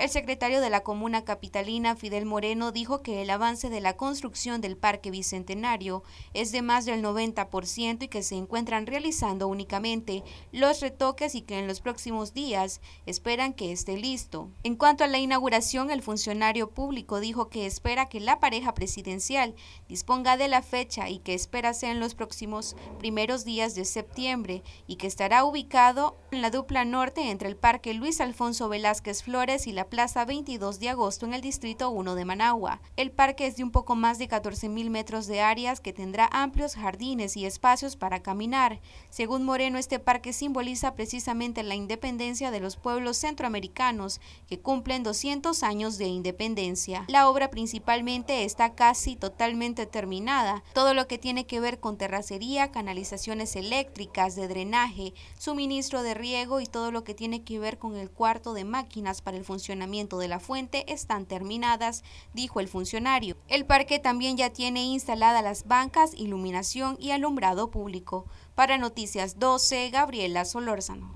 El secretario de la comuna capitalina, Fidel Moreno, dijo que el avance de la construcción del Parque Bicentenario es de más del 90% y que se encuentran realizando únicamente los retoques y que en los próximos días esperan que esté listo. En cuanto a la inauguración, el funcionario público dijo que espera que la pareja presidencial disponga de la fecha y que espera ser en los próximos primeros días de septiembre y que estará ubicado en la dupla norte entre el Parque Luis Alfonso Velázquez Flores y la Plaza 22 de agosto en el Distrito 1 de Managua. El parque es de un poco más de 14.000 metros de áreas que tendrá amplios jardines y espacios para caminar. Según Moreno, este parque simboliza precisamente la independencia de los pueblos centroamericanos que cumplen 200 años de independencia. La obra principalmente está casi totalmente terminada, todo lo que tiene que ver con terracería, canalizaciones eléctricas, de drenaje, suministro de riego y todo lo que tiene que ver con el cuarto de máquinas para el funcionamiento de la fuente están terminadas, dijo el funcionario. El parque también ya tiene instaladas las bancas, iluminación y alumbrado público. Para Noticias 12, Gabriela Solórzano.